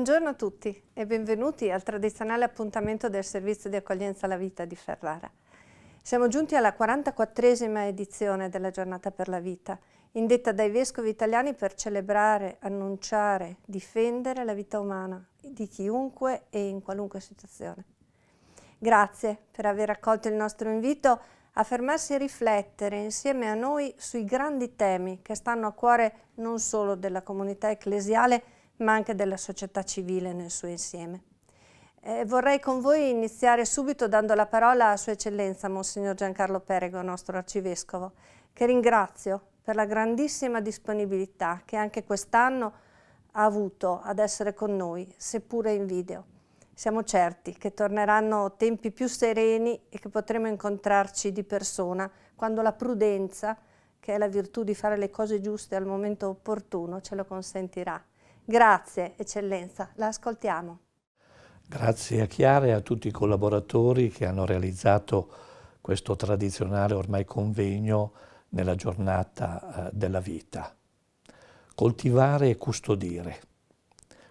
Buongiorno a tutti e benvenuti al tradizionale appuntamento del servizio di accoglienza alla vita di Ferrara. Siamo giunti alla 44esima edizione della Giornata per la Vita, indetta dai vescovi italiani per celebrare, annunciare, difendere la vita umana di chiunque e in qualunque situazione. Grazie per aver accolto il nostro invito a fermarsi e riflettere insieme a noi sui grandi temi che stanno a cuore non solo della comunità ecclesiale, ma anche della società civile nel suo insieme. Eh, vorrei con voi iniziare subito dando la parola a Sua Eccellenza Monsignor Giancarlo Perego, nostro arcivescovo, che ringrazio per la grandissima disponibilità che anche quest'anno ha avuto ad essere con noi, seppure in video. Siamo certi che torneranno tempi più sereni e che potremo incontrarci di persona quando la prudenza, che è la virtù di fare le cose giuste al momento opportuno, ce lo consentirà. Grazie eccellenza, la ascoltiamo. Grazie a Chiara e a tutti i collaboratori che hanno realizzato questo tradizionale ormai convegno nella giornata eh, della vita. Coltivare e custodire.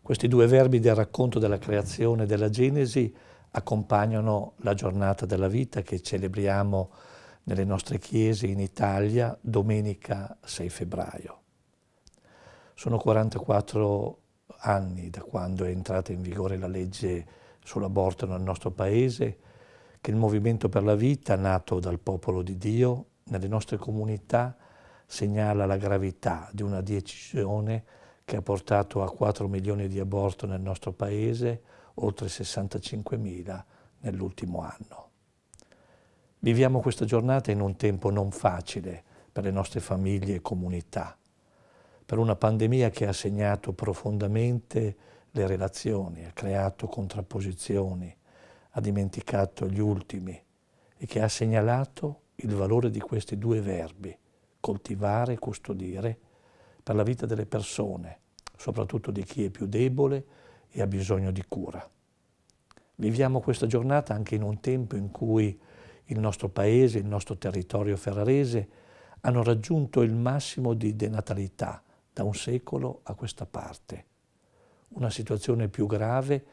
Questi due verbi del racconto della creazione e della Genesi accompagnano la giornata della vita che celebriamo nelle nostre chiese in Italia domenica 6 febbraio. Sono 44 anni da quando è entrata in vigore la legge sull'aborto nel nostro paese, che il Movimento per la Vita, nato dal popolo di Dio, nelle nostre comunità segnala la gravità di una decisione che ha portato a 4 milioni di aborti nel nostro paese, oltre 65 mila nell'ultimo anno. Viviamo questa giornata in un tempo non facile per le nostre famiglie e comunità per una pandemia che ha segnato profondamente le relazioni, ha creato contrapposizioni, ha dimenticato gli ultimi e che ha segnalato il valore di questi due verbi, coltivare e custodire, per la vita delle persone, soprattutto di chi è più debole e ha bisogno di cura. Viviamo questa giornata anche in un tempo in cui il nostro paese, il nostro territorio ferrarese hanno raggiunto il massimo di denatalità, da un secolo a questa parte, una situazione più grave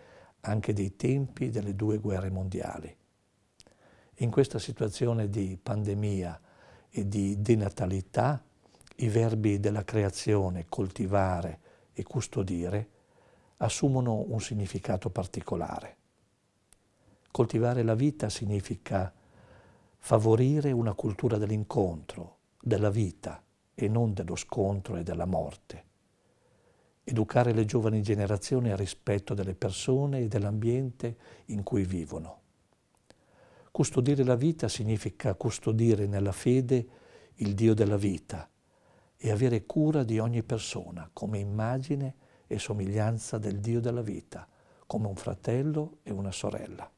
anche dei tempi delle due guerre mondiali. In questa situazione di pandemia e di denatalità, i verbi della creazione, coltivare e custodire, assumono un significato particolare. Coltivare la vita significa favorire una cultura dell'incontro, della vita, e non dello scontro e della morte. Educare le giovani generazioni al rispetto delle persone e dell'ambiente in cui vivono. Custodire la vita significa custodire nella fede il Dio della vita e avere cura di ogni persona come immagine e somiglianza del Dio della vita, come un fratello e una sorella.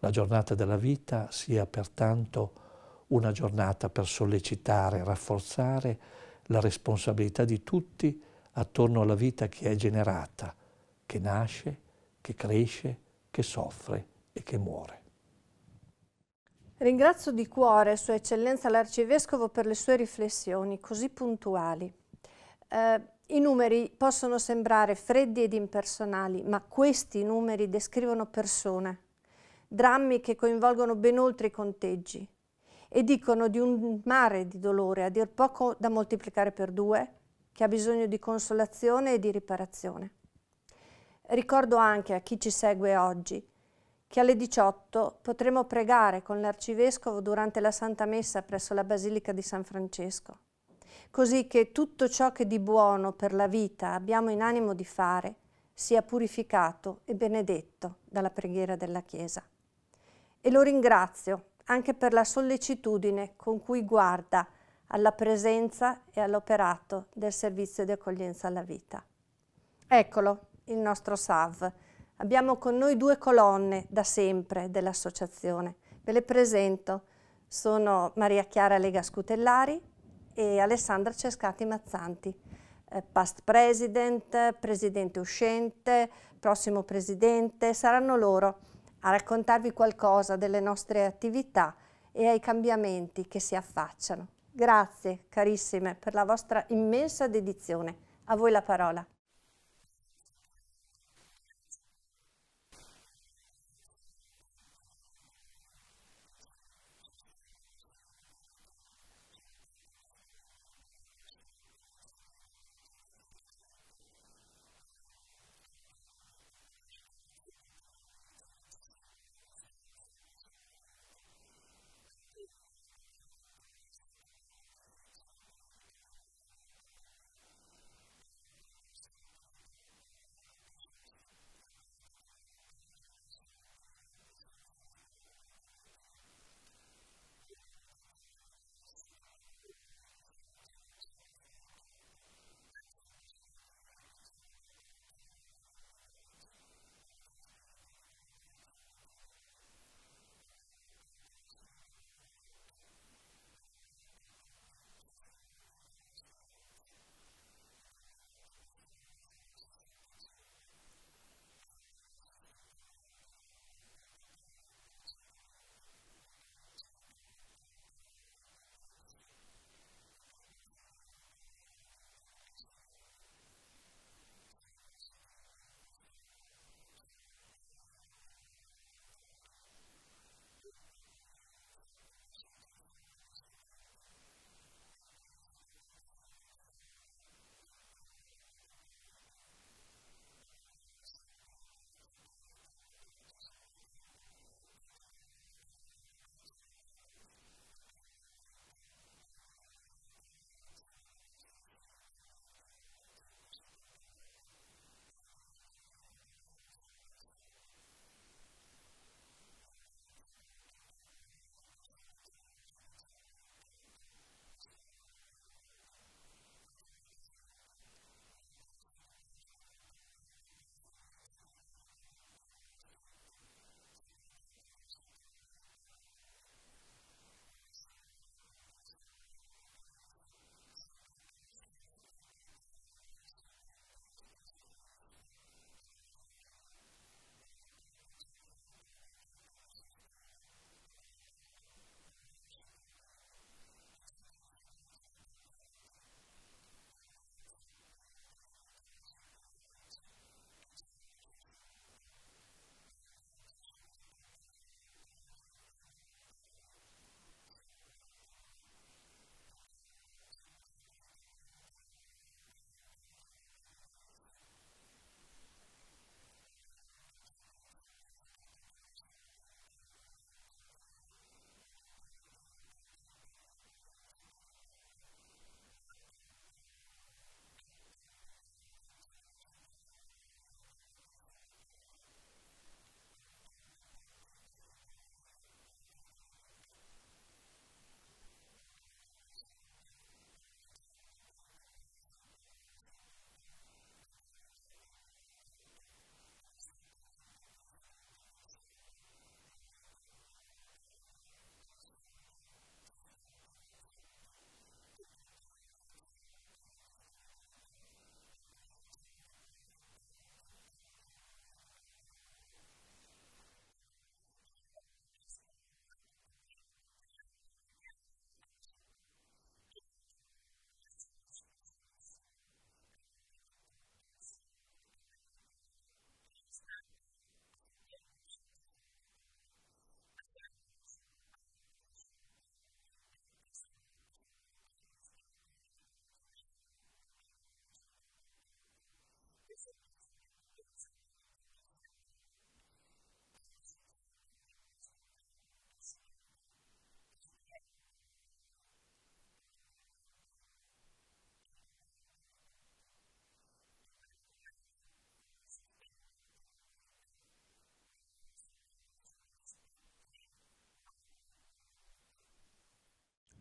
La giornata della vita sia pertanto una giornata per sollecitare, rafforzare la responsabilità di tutti attorno alla vita che è generata, che nasce, che cresce, che soffre e che muore. Ringrazio di cuore Sua Eccellenza l'Arcivescovo per le sue riflessioni così puntuali. Eh, I numeri possono sembrare freddi ed impersonali, ma questi numeri descrivono persone, drammi che coinvolgono ben oltre i conteggi, e dicono di un mare di dolore, a dir poco da moltiplicare per due, che ha bisogno di consolazione e di riparazione. Ricordo anche a chi ci segue oggi che alle 18 potremo pregare con l'Arcivescovo durante la Santa Messa presso la Basilica di San Francesco, così che tutto ciò che di buono per la vita abbiamo in animo di fare sia purificato e benedetto dalla preghiera della Chiesa. E lo ringrazio anche per la sollecitudine con cui guarda alla presenza e all'operato del servizio di accoglienza alla vita. Eccolo il nostro SAV. Abbiamo con noi due colonne da sempre dell'associazione. Ve le presento. Sono Maria Chiara Lega Scutellari e Alessandra Cescati Mazzanti, eh, past president, presidente uscente, prossimo presidente. Saranno loro a raccontarvi qualcosa delle nostre attività e ai cambiamenti che si affacciano. Grazie carissime per la vostra immensa dedizione. A voi la parola.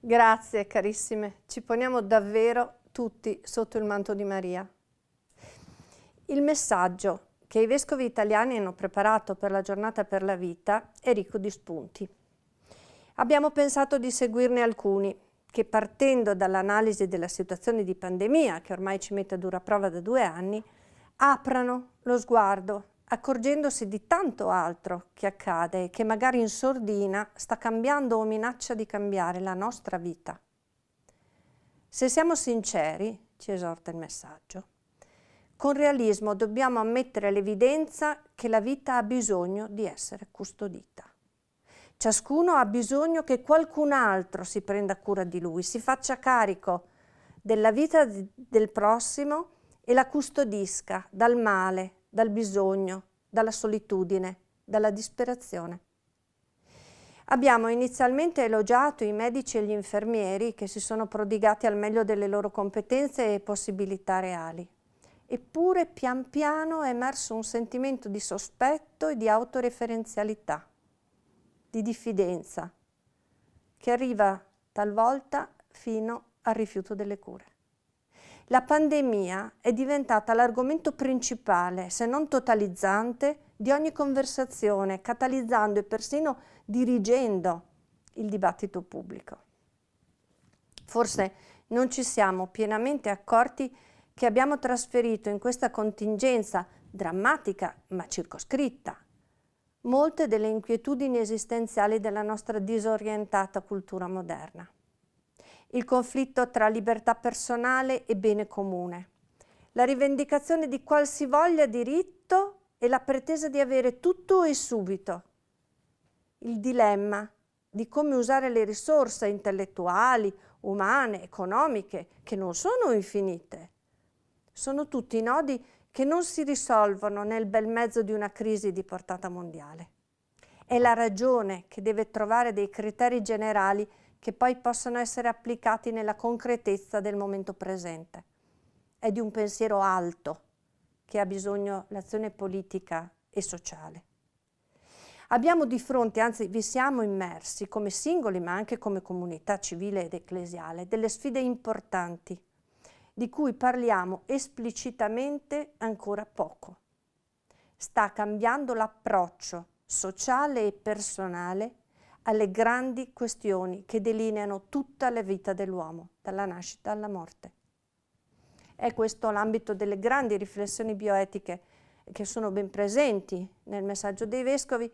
Grazie carissime, ci poniamo davvero tutti sotto il manto di Maria. Il messaggio che i vescovi italiani hanno preparato per la giornata per la vita è ricco di spunti. Abbiamo pensato di seguirne alcuni che partendo dall'analisi della situazione di pandemia, che ormai ci mette a dura prova da due anni, aprano lo sguardo accorgendosi di tanto altro che accade, che magari in sordina sta cambiando o minaccia di cambiare la nostra vita. Se siamo sinceri, ci esorta il messaggio, con realismo dobbiamo ammettere l'evidenza che la vita ha bisogno di essere custodita. Ciascuno ha bisogno che qualcun altro si prenda cura di lui, si faccia carico della vita del prossimo e la custodisca dal male, dal bisogno, dalla solitudine, dalla disperazione. Abbiamo inizialmente elogiato i medici e gli infermieri che si sono prodigati al meglio delle loro competenze e possibilità reali. Eppure pian piano è emerso un sentimento di sospetto e di autoreferenzialità, di diffidenza, che arriva talvolta fino al rifiuto delle cure la pandemia è diventata l'argomento principale, se non totalizzante, di ogni conversazione, catalizzando e persino dirigendo il dibattito pubblico. Forse non ci siamo pienamente accorti che abbiamo trasferito in questa contingenza drammatica ma circoscritta molte delle inquietudini esistenziali della nostra disorientata cultura moderna il conflitto tra libertà personale e bene comune, la rivendicazione di qualsivoglia diritto e la pretesa di avere tutto e subito, il dilemma di come usare le risorse intellettuali, umane, economiche, che non sono infinite. Sono tutti nodi che non si risolvono nel bel mezzo di una crisi di portata mondiale. È la ragione che deve trovare dei criteri generali che poi possano essere applicati nella concretezza del momento presente. È di un pensiero alto che ha bisogno l'azione politica e sociale. Abbiamo di fronte, anzi vi siamo immersi come singoli ma anche come comunità civile ed ecclesiale, delle sfide importanti di cui parliamo esplicitamente ancora poco. Sta cambiando l'approccio sociale e personale alle grandi questioni che delineano tutta la vita dell'uomo, dalla nascita alla morte. È questo l'ambito delle grandi riflessioni bioetiche che sono ben presenti nel messaggio dei Vescovi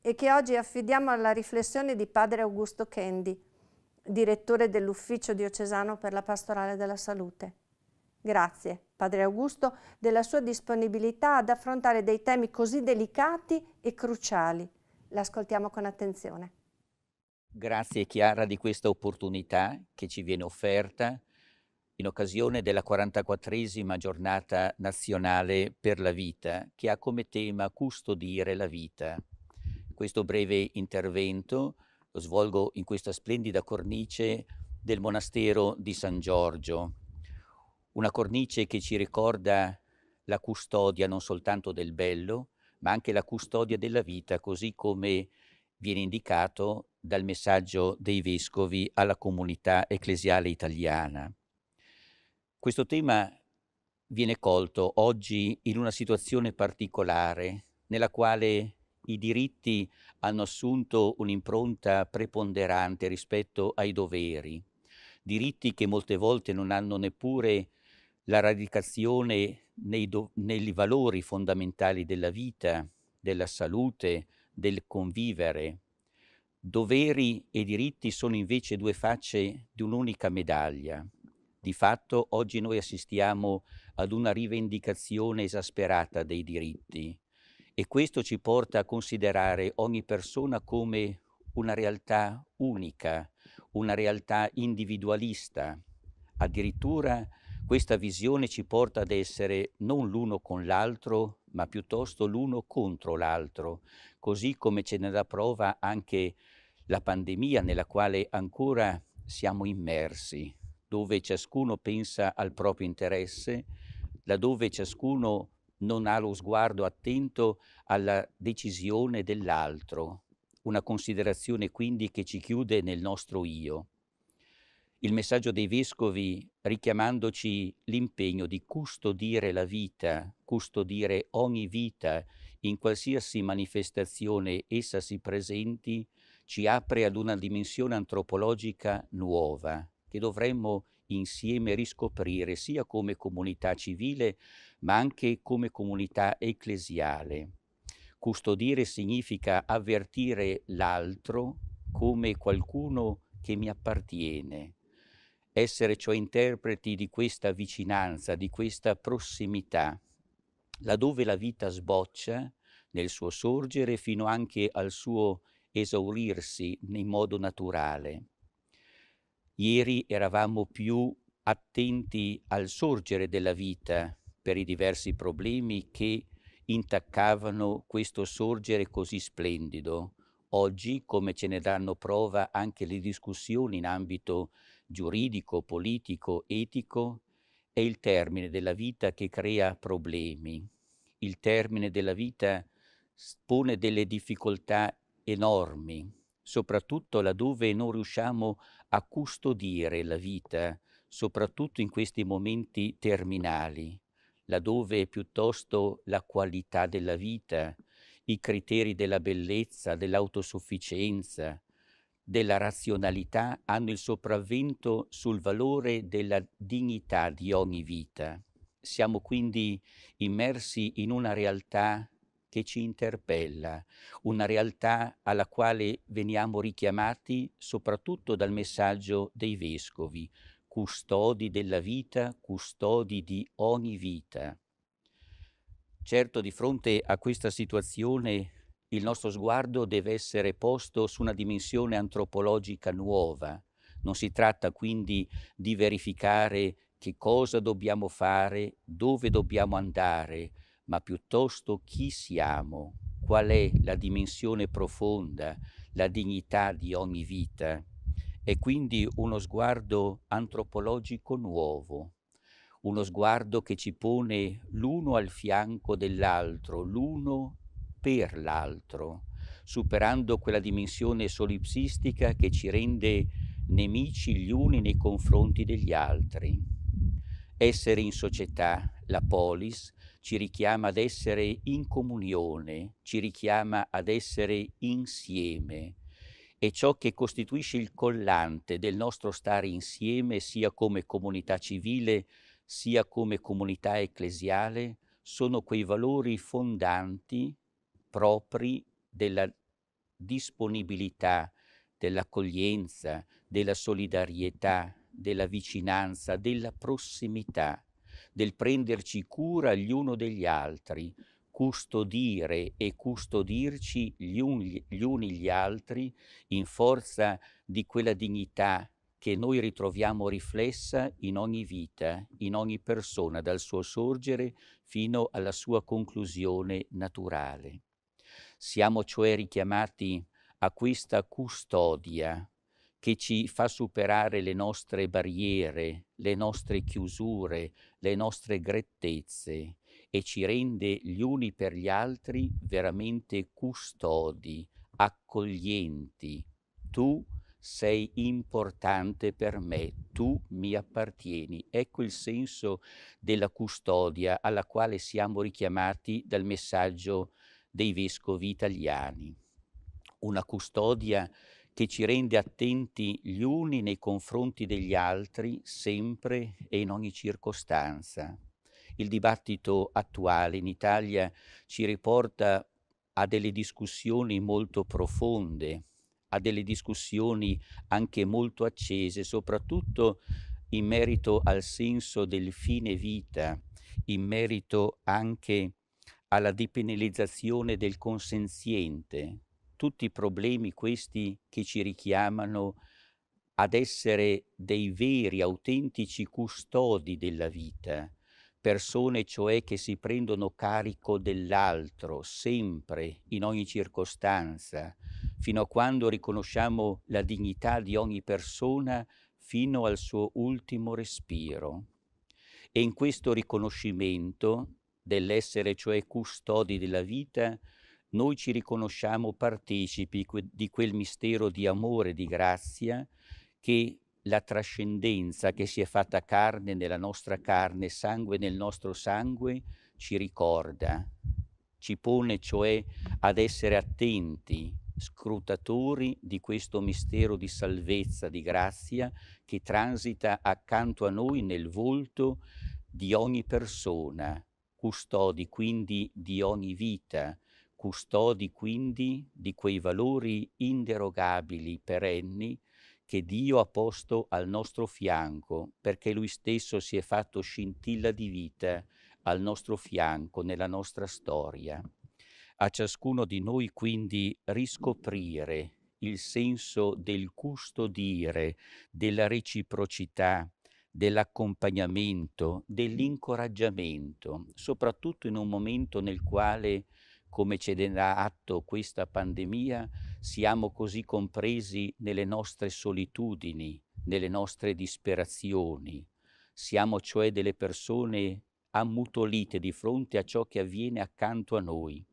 e che oggi affidiamo alla riflessione di Padre Augusto Kendi, direttore dell'Ufficio diocesano per la pastorale della salute. Grazie, Padre Augusto, della sua disponibilità ad affrontare dei temi così delicati e cruciali. L'ascoltiamo con attenzione. Grazie Chiara di questa opportunità che ci viene offerta in occasione della 44esima giornata nazionale per la vita, che ha come tema custodire la vita. Questo breve intervento lo svolgo in questa splendida cornice del monastero di San Giorgio, una cornice che ci ricorda la custodia non soltanto del bello, ma anche la custodia della vita, così come viene indicato dal messaggio dei vescovi alla comunità ecclesiale italiana. Questo tema viene colto oggi in una situazione particolare nella quale i diritti hanno assunto un'impronta preponderante rispetto ai doveri, diritti che molte volte non hanno neppure la radicazione nei, nei valori fondamentali della vita, della salute, del convivere. Doveri e diritti sono invece due facce di un'unica medaglia. Di fatto oggi noi assistiamo ad una rivendicazione esasperata dei diritti e questo ci porta a considerare ogni persona come una realtà unica, una realtà individualista. Addirittura questa visione ci porta ad essere non l'uno con l'altro, ma piuttosto l'uno contro l'altro, così come ce ne dà prova anche la pandemia nella quale ancora siamo immersi, dove ciascuno pensa al proprio interesse, laddove ciascuno non ha lo sguardo attento alla decisione dell'altro, una considerazione quindi che ci chiude nel nostro io il messaggio dei Vescovi richiamandoci l'impegno di custodire la vita, custodire ogni vita in qualsiasi manifestazione essa si presenti, ci apre ad una dimensione antropologica nuova che dovremmo insieme riscoprire sia come comunità civile ma anche come comunità ecclesiale. Custodire significa avvertire l'altro come qualcuno che mi appartiene, essere cioè interpreti di questa vicinanza, di questa prossimità, laddove la vita sboccia nel suo sorgere fino anche al suo esaurirsi in modo naturale. Ieri eravamo più attenti al sorgere della vita per i diversi problemi che intaccavano questo sorgere così splendido. Oggi, come ce ne danno prova anche le discussioni in ambito giuridico, politico, etico, è il termine della vita che crea problemi, il termine della vita pone delle difficoltà enormi, soprattutto laddove non riusciamo a custodire la vita, soprattutto in questi momenti terminali, laddove piuttosto la qualità della vita, i criteri della bellezza, dell'autosufficienza, della razionalità hanno il sopravvento sul valore della dignità di ogni vita. Siamo quindi immersi in una realtà che ci interpella, una realtà alla quale veniamo richiamati soprattutto dal messaggio dei vescovi, custodi della vita, custodi di ogni vita. Certo, di fronte a questa situazione il nostro sguardo deve essere posto su una dimensione antropologica nuova. Non si tratta quindi di verificare che cosa dobbiamo fare, dove dobbiamo andare, ma piuttosto chi siamo, qual è la dimensione profonda, la dignità di ogni vita. È quindi uno sguardo antropologico nuovo, uno sguardo che ci pone l'uno al fianco dell'altro, l'uno per l'altro, superando quella dimensione solipsistica che ci rende nemici gli uni nei confronti degli altri. Essere in società, la polis, ci richiama ad essere in comunione, ci richiama ad essere insieme e ciò che costituisce il collante del nostro stare insieme sia come comunità civile sia come comunità ecclesiale sono quei valori fondanti propri della disponibilità, dell'accoglienza, della solidarietà, della vicinanza, della prossimità, del prenderci cura gli uno degli altri, custodire e custodirci gli, uni, gli uni gli altri in forza di quella dignità che noi ritroviamo riflessa in ogni vita, in ogni persona, dal suo sorgere fino alla sua conclusione naturale. Siamo cioè richiamati a questa custodia che ci fa superare le nostre barriere, le nostre chiusure, le nostre grettezze e ci rende gli uni per gli altri veramente custodi, accoglienti. Tu sei importante per me, tu mi appartieni. Ecco il senso della custodia alla quale siamo richiamati dal messaggio di dei vescovi italiani, una custodia che ci rende attenti gli uni nei confronti degli altri sempre e in ogni circostanza. Il dibattito attuale in Italia ci riporta a delle discussioni molto profonde, a delle discussioni anche molto accese, soprattutto in merito al senso del fine vita, in merito anche a alla depenalizzazione del consenziente, tutti i problemi questi che ci richiamano ad essere dei veri, autentici custodi della vita, persone cioè che si prendono carico dell'altro sempre, in ogni circostanza, fino a quando riconosciamo la dignità di ogni persona fino al suo ultimo respiro. E in questo riconoscimento dell'essere cioè custodi della vita, noi ci riconosciamo partecipi di quel mistero di amore e di grazia che la trascendenza che si è fatta carne nella nostra carne, sangue nel nostro sangue, ci ricorda, ci pone cioè ad essere attenti, scrutatori di questo mistero di salvezza, di grazia che transita accanto a noi nel volto di ogni persona, custodi quindi di ogni vita, custodi quindi di quei valori inderogabili, perenni, che Dio ha posto al nostro fianco, perché Lui stesso si è fatto scintilla di vita al nostro fianco, nella nostra storia. A ciascuno di noi quindi riscoprire il senso del custodire, della reciprocità, dell'accompagnamento, dell'incoraggiamento, soprattutto in un momento nel quale, come ci darà atto questa pandemia, siamo così compresi nelle nostre solitudini, nelle nostre disperazioni. Siamo cioè delle persone ammutolite di fronte a ciò che avviene accanto a noi.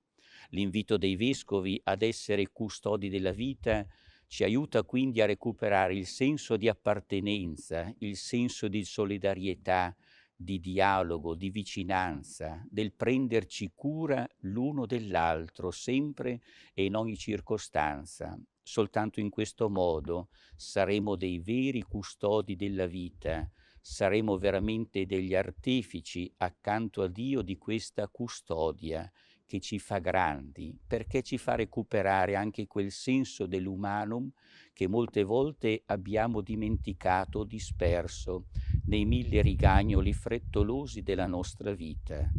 L'invito dei vescovi ad essere custodi della vita ci aiuta quindi a recuperare il senso di appartenenza, il senso di solidarietà, di dialogo, di vicinanza, del prenderci cura l'uno dell'altro sempre e in ogni circostanza. Soltanto in questo modo saremo dei veri custodi della vita, saremo veramente degli artefici accanto a Dio di questa custodia che ci fa grandi, perché ci fa recuperare anche quel senso dell'umanum che molte volte abbiamo dimenticato, disperso nei mille rigagnoli frettolosi della nostra vita,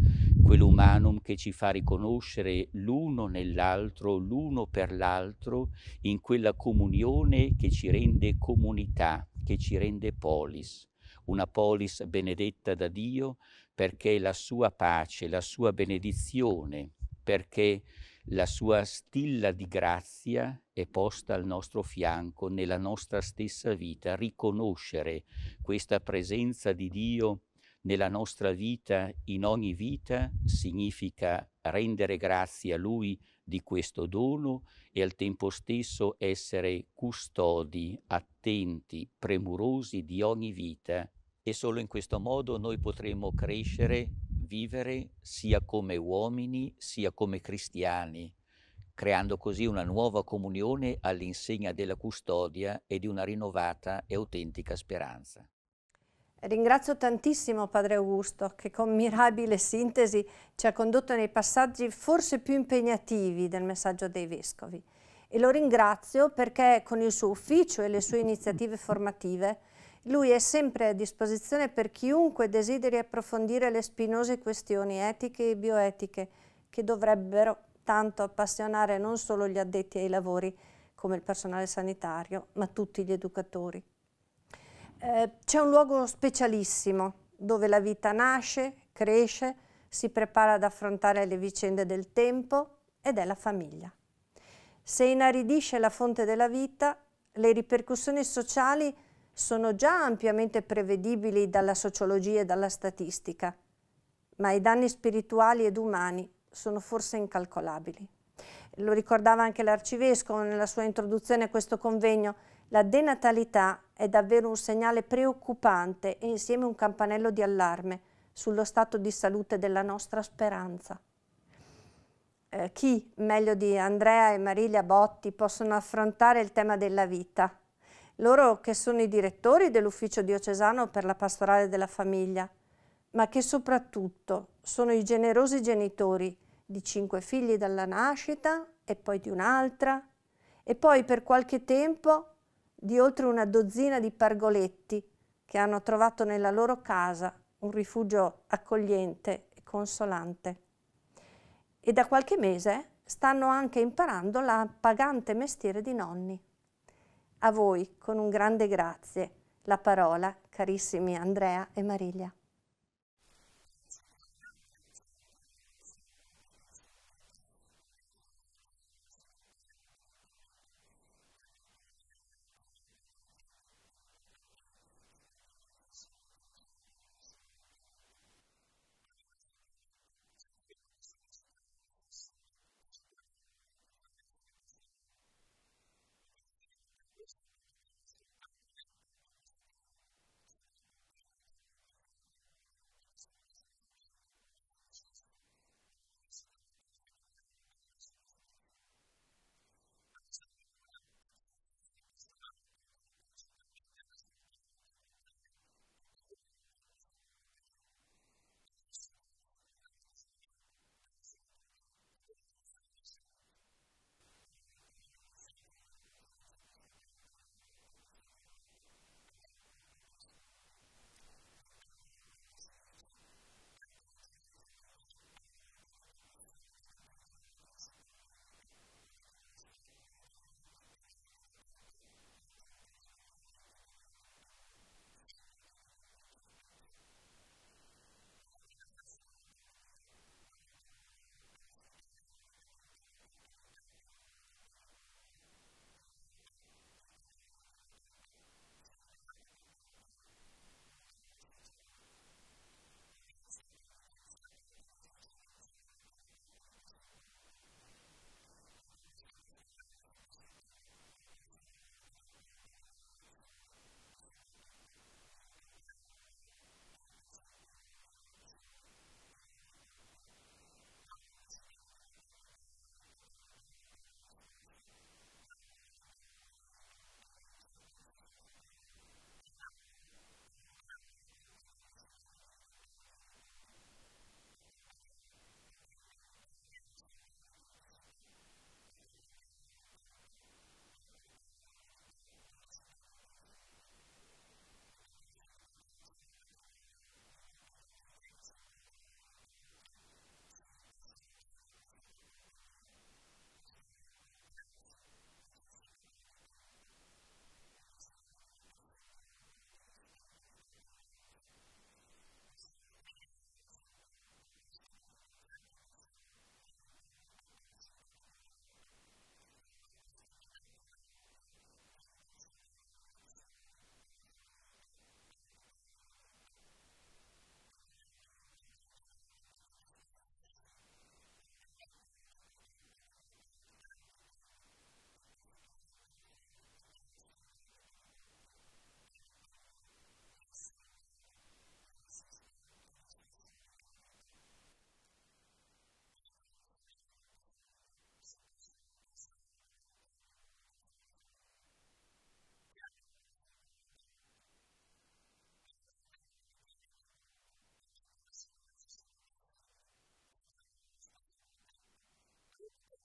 quell'umanum che ci fa riconoscere l'uno nell'altro, l'uno per l'altro, in quella comunione che ci rende comunità, che ci rende polis, una polis benedetta da Dio perché la sua pace, la sua benedizione perché la sua stilla di grazia è posta al nostro fianco nella nostra stessa vita. Riconoscere questa presenza di Dio nella nostra vita, in ogni vita, significa rendere grazie a Lui di questo dono e al tempo stesso essere custodi, attenti, premurosi di ogni vita. E solo in questo modo noi potremo crescere vivere sia come uomini sia come cristiani, creando così una nuova comunione all'insegna della custodia e di una rinnovata e autentica speranza. Ringrazio tantissimo Padre Augusto che con mirabile sintesi ci ha condotto nei passaggi forse più impegnativi del messaggio dei Vescovi e lo ringrazio perché con il suo ufficio e le sue iniziative formative lui è sempre a disposizione per chiunque desideri approfondire le spinose questioni etiche e bioetiche che dovrebbero tanto appassionare non solo gli addetti ai lavori, come il personale sanitario, ma tutti gli educatori. Eh, C'è un luogo specialissimo dove la vita nasce, cresce, si prepara ad affrontare le vicende del tempo ed è la famiglia. Se inaridisce la fonte della vita, le ripercussioni sociali sono sono già ampiamente prevedibili dalla sociologia e dalla statistica, ma i danni spirituali ed umani sono forse incalcolabili. Lo ricordava anche l'arcivescovo nella sua introduzione a questo convegno, la denatalità è davvero un segnale preoccupante e insieme un campanello di allarme sullo stato di salute della nostra speranza. Eh, chi, meglio di Andrea e Marilia Botti, possono affrontare il tema della vita loro che sono i direttori dell'ufficio diocesano per la pastorale della famiglia, ma che soprattutto sono i generosi genitori di cinque figli dalla nascita e poi di un'altra e poi per qualche tempo di oltre una dozzina di pargoletti che hanno trovato nella loro casa un rifugio accogliente e consolante. E da qualche mese stanno anche imparando la pagante mestiere di nonni. A voi, con un grande grazie, la parola, carissimi Andrea e Mariglia. Thank you.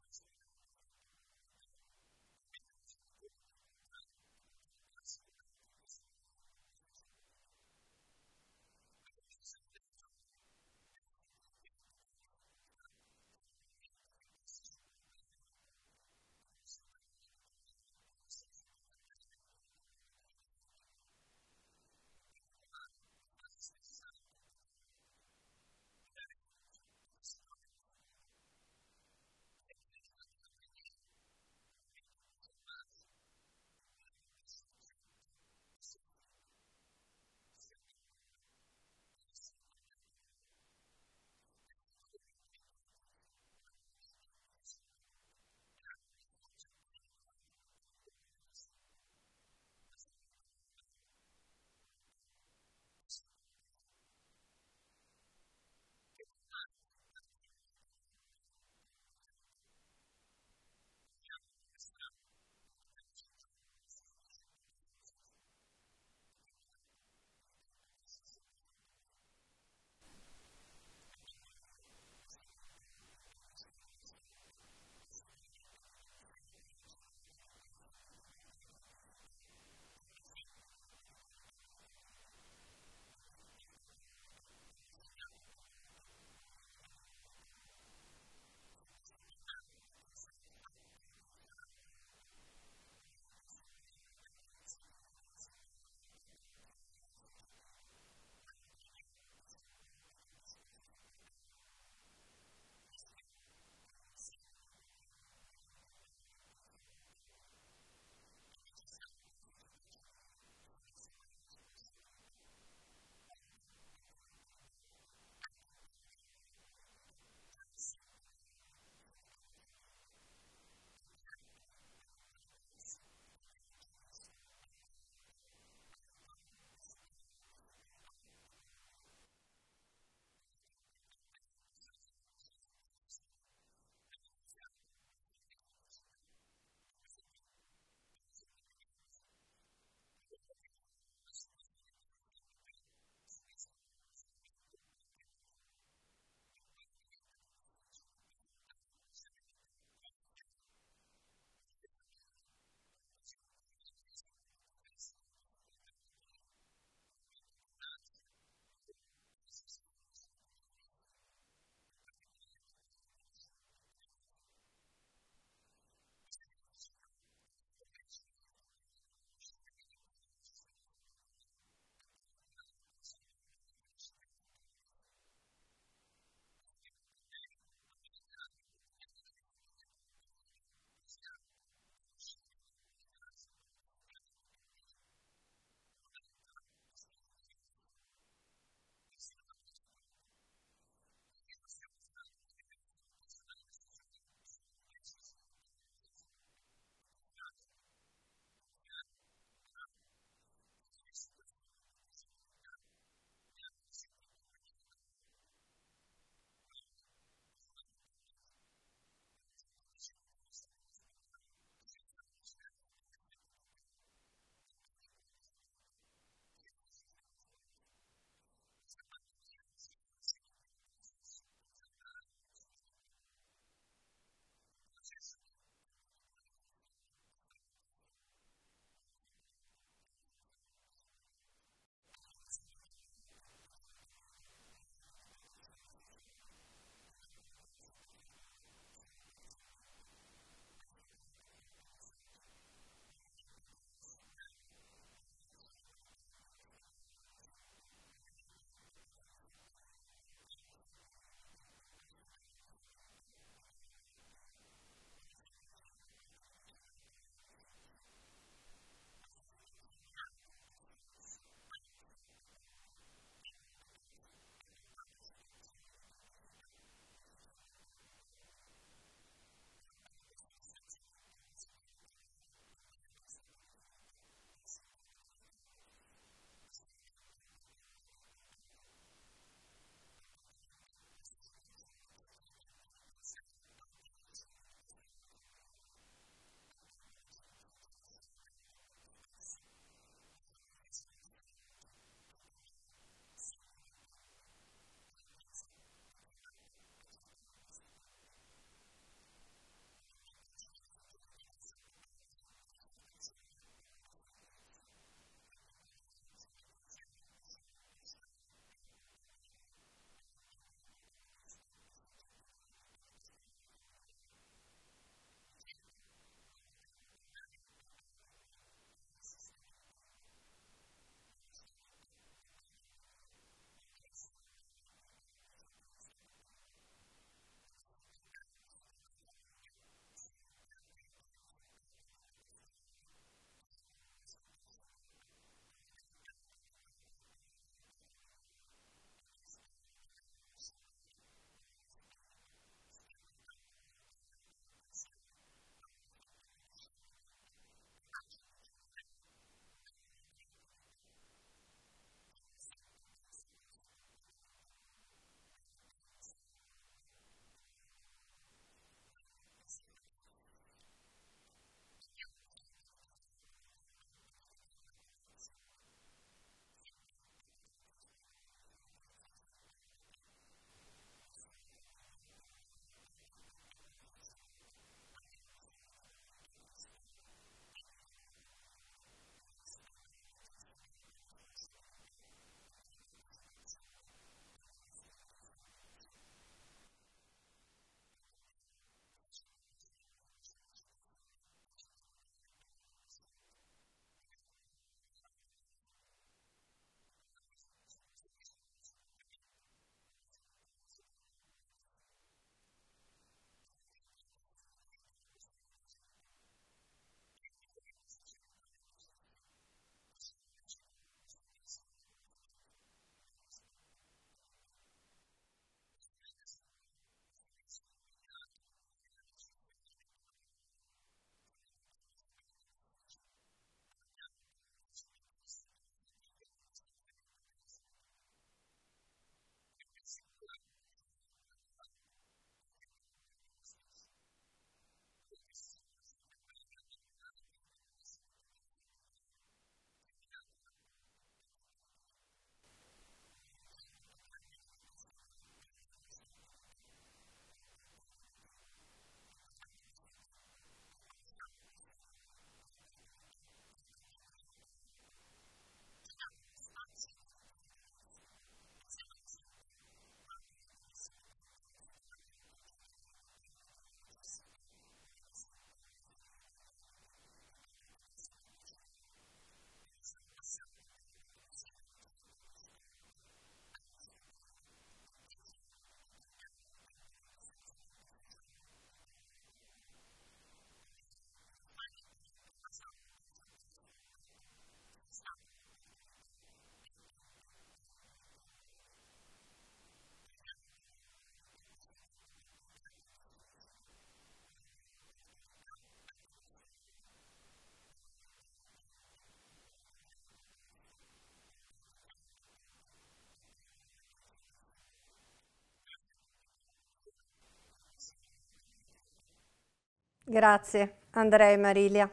Grazie Andrea e Marilia.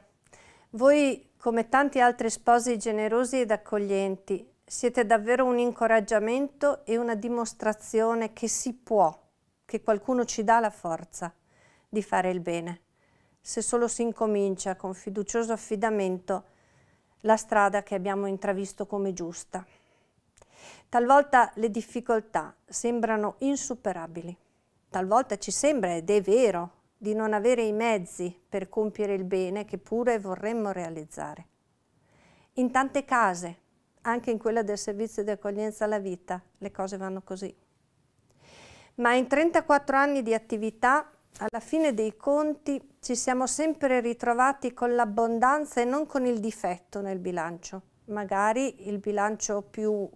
Voi, come tanti altri sposi generosi ed accoglienti, siete davvero un incoraggiamento e una dimostrazione che si può, che qualcuno ci dà la forza di fare il bene. Se solo si incomincia con fiducioso affidamento la strada che abbiamo intravisto come giusta. Talvolta le difficoltà sembrano insuperabili, talvolta ci sembra ed è vero di non avere i mezzi per compiere il bene che pure vorremmo realizzare. In tante case, anche in quella del servizio di accoglienza alla vita, le cose vanno così. Ma in 34 anni di attività, alla fine dei conti, ci siamo sempre ritrovati con l'abbondanza e non con il difetto nel bilancio, magari il bilancio più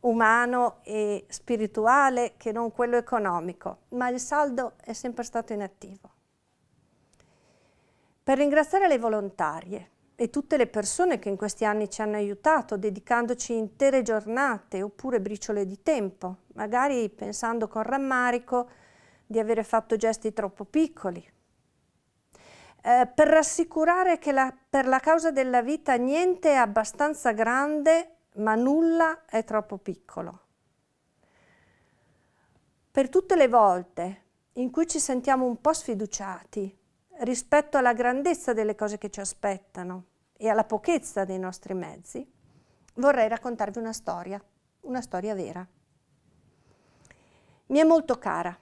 umano e spirituale che non quello economico, ma il saldo è sempre stato inattivo. Per ringraziare le volontarie e tutte le persone che in questi anni ci hanno aiutato, dedicandoci intere giornate oppure briciole di tempo, magari pensando con rammarico di avere fatto gesti troppo piccoli, eh, per rassicurare che la, per la causa della vita niente è abbastanza grande ma nulla è troppo piccolo. Per tutte le volte in cui ci sentiamo un po' sfiduciati rispetto alla grandezza delle cose che ci aspettano e alla pochezza dei nostri mezzi, vorrei raccontarvi una storia, una storia vera. Mi è molto cara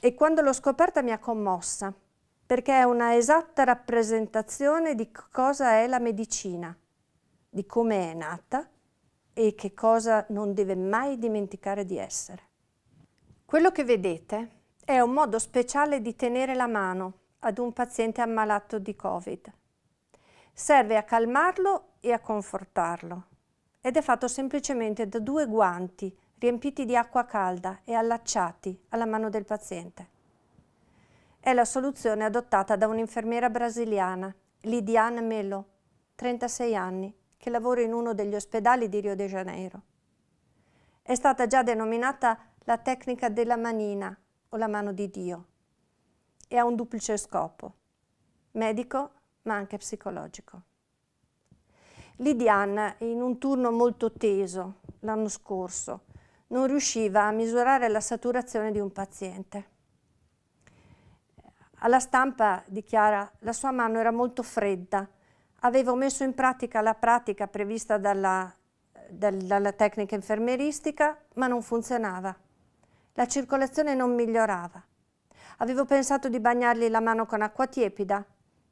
e quando l'ho scoperta mi ha commossa, perché è una esatta rappresentazione di cosa è la medicina, di come è nata e che cosa non deve mai dimenticare di essere. Quello che vedete è un modo speciale di tenere la mano ad un paziente ammalato di Covid. Serve a calmarlo e a confortarlo ed è fatto semplicemente da due guanti riempiti di acqua calda e allacciati alla mano del paziente. È la soluzione adottata da un'infermiera brasiliana, Lidiane Melo, 36 anni, che lavora in uno degli ospedali di Rio de Janeiro. È stata già denominata la tecnica della manina o la mano di Dio e ha un duplice scopo, medico ma anche psicologico. Lidian, in un turno molto teso l'anno scorso, non riusciva a misurare la saturazione di un paziente. Alla stampa dichiara la sua mano era molto fredda, avevo messo in pratica la pratica prevista dalla, dal, dalla tecnica infermieristica, ma non funzionava. La circolazione non migliorava. Avevo pensato di bagnargli la mano con acqua tiepida,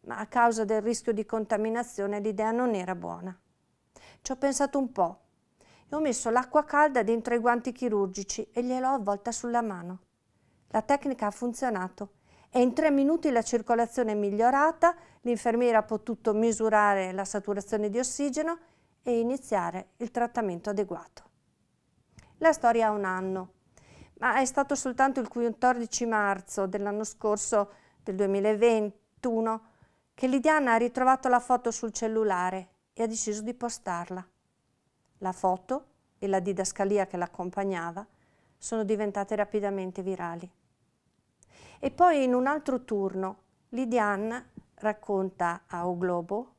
ma a causa del rischio di contaminazione l'idea non era buona. Ci ho pensato un po' e ho messo l'acqua calda dentro i guanti chirurgici e gliel'ho avvolta sulla mano. La tecnica ha funzionato e in tre minuti la circolazione è migliorata, l'infermiera ha potuto misurare la saturazione di ossigeno e iniziare il trattamento adeguato. La storia ha un anno, ma è stato soltanto il 14 marzo dell'anno scorso, del 2021, che Lidiana ha ritrovato la foto sul cellulare e ha deciso di postarla. La foto e la didascalia che l'accompagnava sono diventate rapidamente virali. E poi in un altro turno Lidiane racconta a O Globo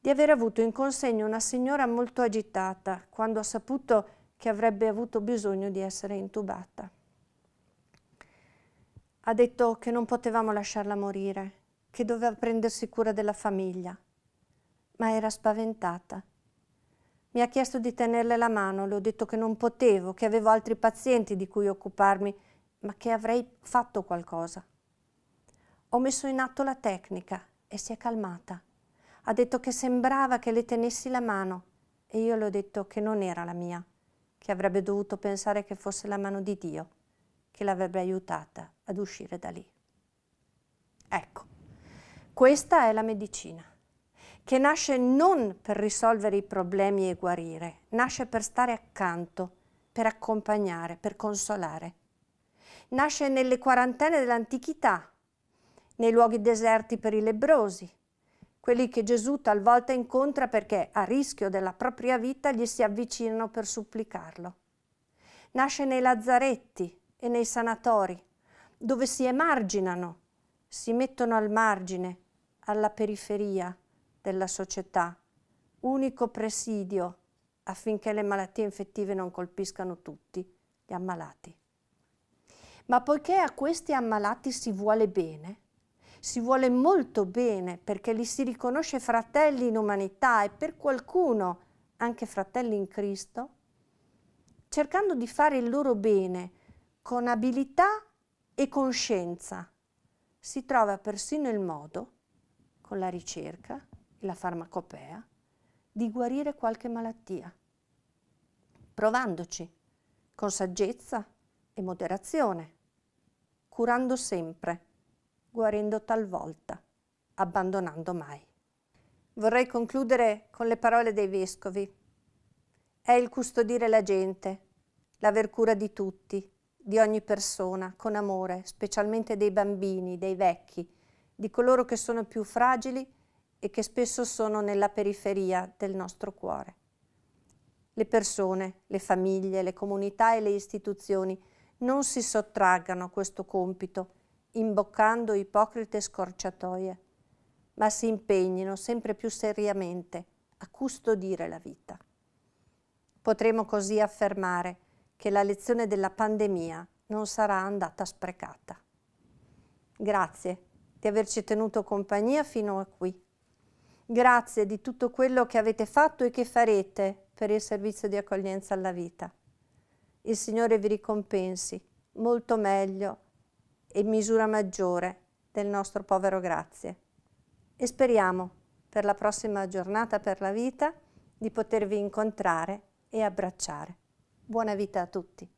di aver avuto in consegna una signora molto agitata quando ha saputo che avrebbe avuto bisogno di essere intubata. Ha detto che non potevamo lasciarla morire, che doveva prendersi cura della famiglia, ma era spaventata. Mi ha chiesto di tenerle la mano, le ho detto che non potevo, che avevo altri pazienti di cui occuparmi ma che avrei fatto qualcosa. Ho messo in atto la tecnica e si è calmata. Ha detto che sembrava che le tenessi la mano e io le ho detto che non era la mia, che avrebbe dovuto pensare che fosse la mano di Dio, che l'avrebbe aiutata ad uscire da lì. Ecco, questa è la medicina, che nasce non per risolvere i problemi e guarire, nasce per stare accanto, per accompagnare, per consolare. Nasce nelle quarantene dell'antichità, nei luoghi deserti per i lebbrosi, quelli che Gesù talvolta incontra perché a rischio della propria vita gli si avvicinano per supplicarlo. Nasce nei lazzaretti e nei sanatori, dove si emarginano, si mettono al margine, alla periferia della società, unico presidio affinché le malattie infettive non colpiscano tutti gli ammalati ma poiché a questi ammalati si vuole bene, si vuole molto bene perché li si riconosce fratelli in umanità e per qualcuno anche fratelli in Cristo, cercando di fare il loro bene con abilità e coscienza, si trova persino il modo, con la ricerca e la farmacopea, di guarire qualche malattia, provandoci con saggezza e moderazione curando sempre, guarendo talvolta, abbandonando mai. Vorrei concludere con le parole dei vescovi. È il custodire la gente, l'aver cura di tutti, di ogni persona, con amore, specialmente dei bambini, dei vecchi, di coloro che sono più fragili e che spesso sono nella periferia del nostro cuore. Le persone, le famiglie, le comunità e le istituzioni non si sottraggano a questo compito, imboccando ipocrite scorciatoie, ma si impegnino sempre più seriamente a custodire la vita. Potremo così affermare che la lezione della pandemia non sarà andata sprecata. Grazie di averci tenuto compagnia fino a qui. Grazie di tutto quello che avete fatto e che farete per il servizio di accoglienza alla vita il Signore vi ricompensi molto meglio e misura maggiore del nostro povero grazie. E speriamo per la prossima giornata per la vita di potervi incontrare e abbracciare. Buona vita a tutti!